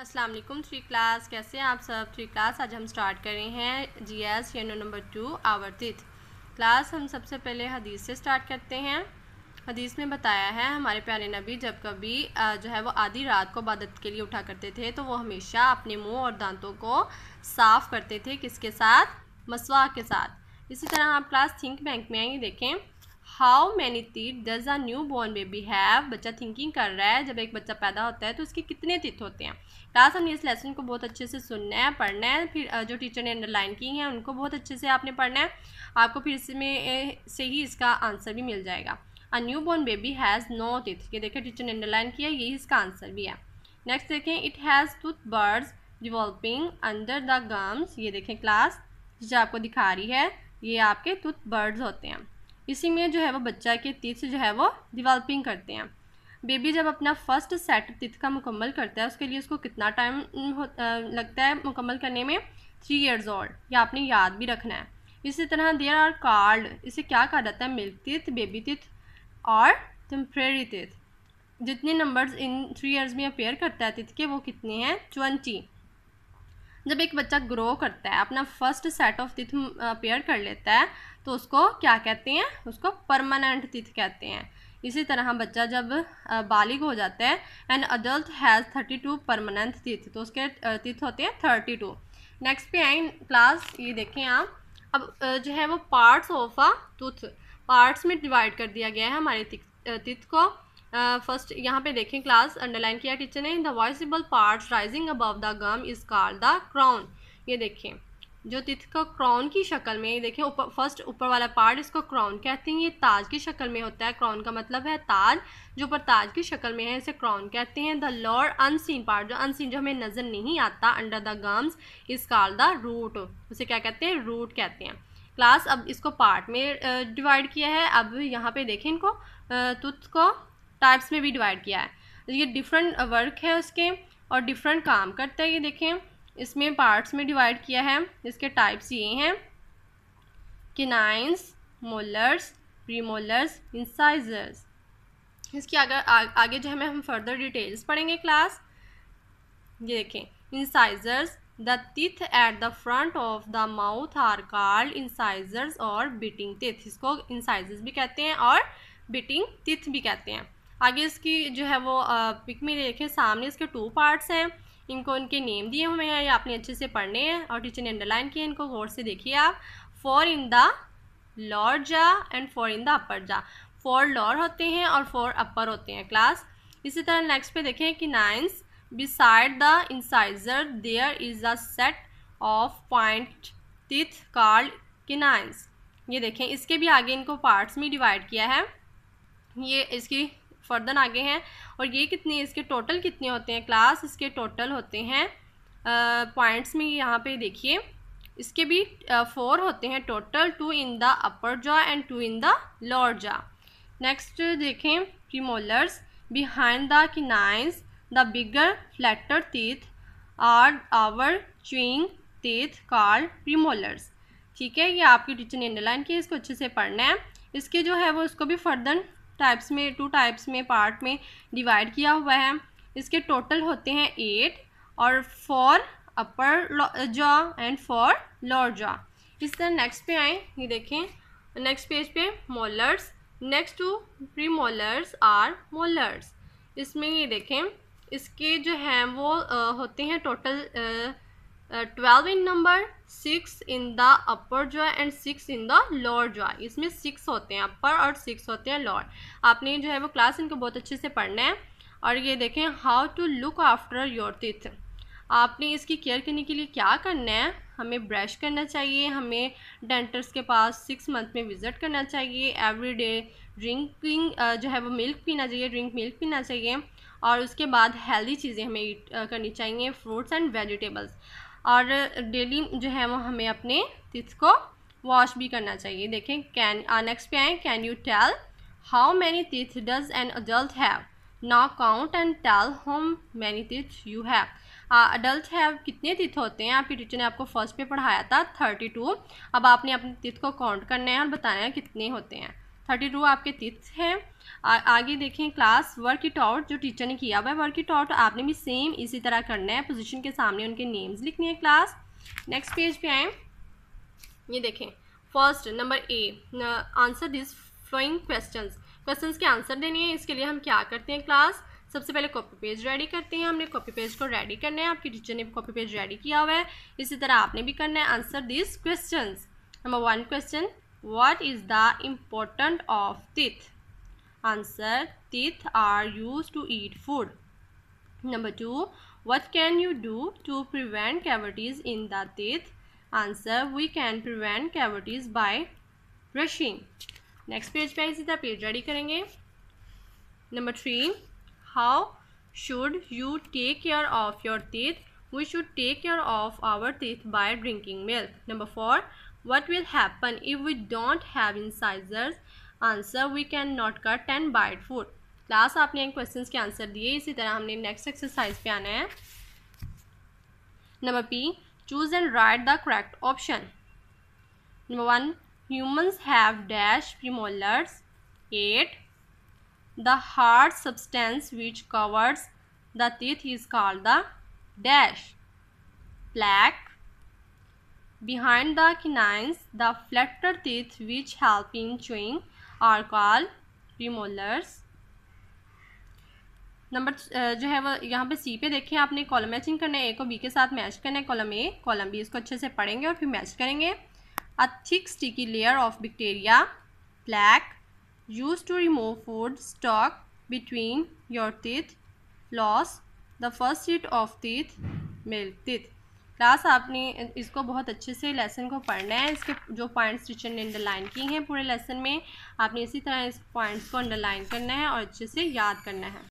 Aslam three class कैसे हैं आप सब थ्री क्लास आज हम स्टार्ट कर रहे हैं जी एस यो नंबर टू आवर्तित क्लास हम सबसे पहले हदीस से स्टार्ट करते हैं हदीस में बताया है हमारे प्यारे नबी जब कभी जो है वो आधी रात को इबादत के लिए उठा करते थे तो वो हमेशा अपने मुंह और दांतों को साफ़ करते थे किसके साथ मसवा के साथ इसी तरह आप क्लास थिंक बैंक में आइए देखें how many teeth does a new born baby have बच्चा थिंकिंग कर रहा है जब एक बच्चा पैदा होता है तो उसके कितने तीत होते हैं क्लास हमने इस लेसन को बहुत अच्छे से सुनना है पढ़ना है फिर जो टीचर ने अंडरलाइन की है उनको बहुत अच्छे से आपने पढ़ना है आपको फिर इसमें से ही इसका आंसर भी मिल जाएगा a new born baby has no teeth ये देखें टीचर ने अंडरलाइन किया यही इसका आंसर भी है नेक्स्ट देखें it has tooth buds developing under the gums ये देखें क्लास जो आपको दिखा रही है ये आपके टूथ बर्ड्स होते हैं इसी में जो है वो बच्चा के तिथ जो है वो डिवेलपिंग करते हैं बेबी जब अपना फर्स्ट सेट तिथ का मुकम्मल करता है उसके लिए उसको कितना टाइम लगता है मुकम्मल करने में थ्री ईयर्स ओल्ड या आपने याद भी रखना है इसी तरह देर आर कार्ड इसे क्या कहा जाता है मिल्क तिथ बेबी तिथ और टेम्प्रेरी तिथ जितने नंबर्स इन थ्री ईयर्स में अपेयर करता है तिथ के वो कितने हैं ट्वेंटी जब एक बच्चा ग्रो करता है अपना first set of teeth appear कर लेता है तो उसको क्या कहते हैं उसको परमानेंट तिथ कहते हैं इसी तरह बच्चा जब बालिग हो जाता है and adult has thirty two permanent teeth तो उसके तिथ होते हैं थर्टी टू नेक्स्ट पे आए क्लास ये देखें आप अब जो है वो parts of a tooth parts में डिवाइड कर दिया गया है हमारे तिथ को फर्स्ट uh, यहाँ पे देखें क्लास अंडरलाइन किया टीचर ने the visible part rising above the gum is called the crown ये देखें जो तिथ का क्राउन की शक्ल में ये देखें ऊपर फर्स्ट ऊपर वाला पार्ट इसको क्राउन कहते हैं ये ताज की शक्ल में होता है क्राउन का मतलब है ताज जो ऊपर ताज की शक्ल में है इसे क्राउन कहते हैं द लॉर अनसीन पार्ट जो अनसीन जो हमें नज़र नहीं आता under the gums is called the root उसे क्या कहते हैं रूट कहते हैं क्लास अब इसको पार्ट में डिवाइड uh, किया है अब यहाँ पे देखें इनको uh, तुथ को टाइप्स में भी डिवाइड किया है तो ये डिफरेंट वर्क uh, है उसके और डिफरेंट काम करता है ये देखें इसमें पार्ट्स में डिवाइड किया है इसके टाइप्स ये हैं किनाइंस मोलर्स प्रीमोलर्स इंसाइजर्स इसके आगे आ, आगे जो है हम फर्दर डिटेल्स पढ़ेंगे क्लास ये देखें incisors the teeth at the front of the mouth are called incisors और बिटिंग तिथ इसको इंसाइजर्स भी कहते हैं और बिटिंग तिथ भी कहते हैं आगे इसकी जो है वो पिक में देखें सामने इसके टू पार्ट्स हैं इनको इनके नेम दिए हुए हैं ये आपने अच्छे से पढ़ने हैं और टीचर ने अंडरलाइन किए इनको गौर से देखिए आप for in the lower jaw and four in the upper jaw four लॉर होते हैं और फॉर अपर होते हैं क्लास इसी तरह नेक्स्ट पे देखें canines the the there is is set of pointed teeth called called canines ये देखें इसके भी आगे इनको पार्ट्स में डिवाइड किया है ये इसकी फर्दन आगे हैं और ये कितने इसके टोटल कितने होते हैं क्लास इसके टोटल होते हैं पॉइंट्स में यहाँ पे देखिए इसके भी फोर होते हैं total two in the upper jaw and two in the lower jaw next देखें premolars behind the canines the bigger flatter teeth are our chewing teeth called premolars ठीक है ये आपकी टीचर ने अंडरलाइन की इसको अच्छे से पढ़ना है इसके जो है वो उसको भी फर्दर टाइप्स में टू टाइप्स में पार्ट में डिवाइड किया हुआ है इसके टोटल होते हैं एट और four upper jaw and four lower jaw इस तरह नेक्स्ट पे आए ये देखें नेक्स्ट पेज पे molars next to premolars are molars इसमें ये देखें इसके जो हैं वो आ, होते हैं total twelve in number six in the upper jaw and six in the lower jaw इसमें सिक्स होते हैं अपर और सिक्स होते हैं लोअर आपने जो है वो क्लास इनको बहुत अच्छे से पढ़ना है और ये देखें how to look after your teeth आपने इसकी केयर करने के लिए क्या करना है हमें ब्रश करना चाहिए हमें डेंटर्स के पास सिक्स मंथ में विज़िट करना चाहिए एवरी डे ड्रिंकिंग जो है वो मिल्क पीना चाहिए ड्रिंक मिल्क पीना चाहिए और उसके बाद हेल्दी चीज़ें हमें ईट uh, करनी चाहिए फ्रूट्स एंड वेजिटेबल्स और डेली जो है वो हमें अपने टिथ को वॉश भी करना चाहिए देखें कैन नेक्स्ट पे आए can you tell how many teeth does an adult have now count and tell how many teeth you have adult have कितने तिथ होते हैं आपकी टीचर ने आपको फर्स्ट पे पढ़ाया था थर्टी टू अब आपने अपने तिथ को काउंट करना है और बताना है कितने होते हैं थर्टी टू आपके टिप्स हैं आगे देखें क्लास वर्क इट आउट जो टीचर ने किया हुआ है वर्क इट आउट आपने भी सेम इसी तरह करना है पोजीशन के सामने उनके नेम्स लिखने हैं क्लास नेक्स्ट पेज पे आए ये देखें first number A answer this following question question के आंसर देने हैं इसके लिए हम क्या करते हैं क्लास सबसे पहले कॉपी पेज रेडी करते हैं हमने कॉपी पेज को रेडी करना है आपकी टीचर ने भी कॉपी पेज रेडी किया हुआ है इसी तरह आपने भी करना है answer this question number one question what is the importance of teeth answer teeth are used to eat food number 2 what can you do to prevent cavities in the teeth answer we can prevent cavities by brushing next page page is the page ready karenge number 3 how should you take care of your teeth we should take care of our teeth by drinking milk number 4 what will happen if we don't have incisors answer we can not cut 10 by 4 class आपने इन questions के answer दिए इसी तरह हमने next exercise पे आना है number P choose and write the correct option number one humans have dash premolars 8 the hard substance which covers the teeth is called the dash plaque behind the canines the flatter teeth which help in chewing are called premolars number uh, जो है वो यहाँ पे सी पे देखें आपने column matching करना है ए को बी के साथ मैच करना है कॉलम ए कॉलम बी इसको अच्छे से पढ़ेंगे और फिर मैच करेंगे a thick sticky layer of bacteria plaque used to remove food stuck between your teeth floss the first set of teeth milk teeth class आपने इसको बहुत अच्छे से लेसन को पढ़ना है इसके जो पॉइंट्स टीचर ने अंडरलाइन किए हैं पूरे लेसन में आपने इसी तरह इस पॉइंट्स को अंडरलाइन करना है और अच्छे से याद करना है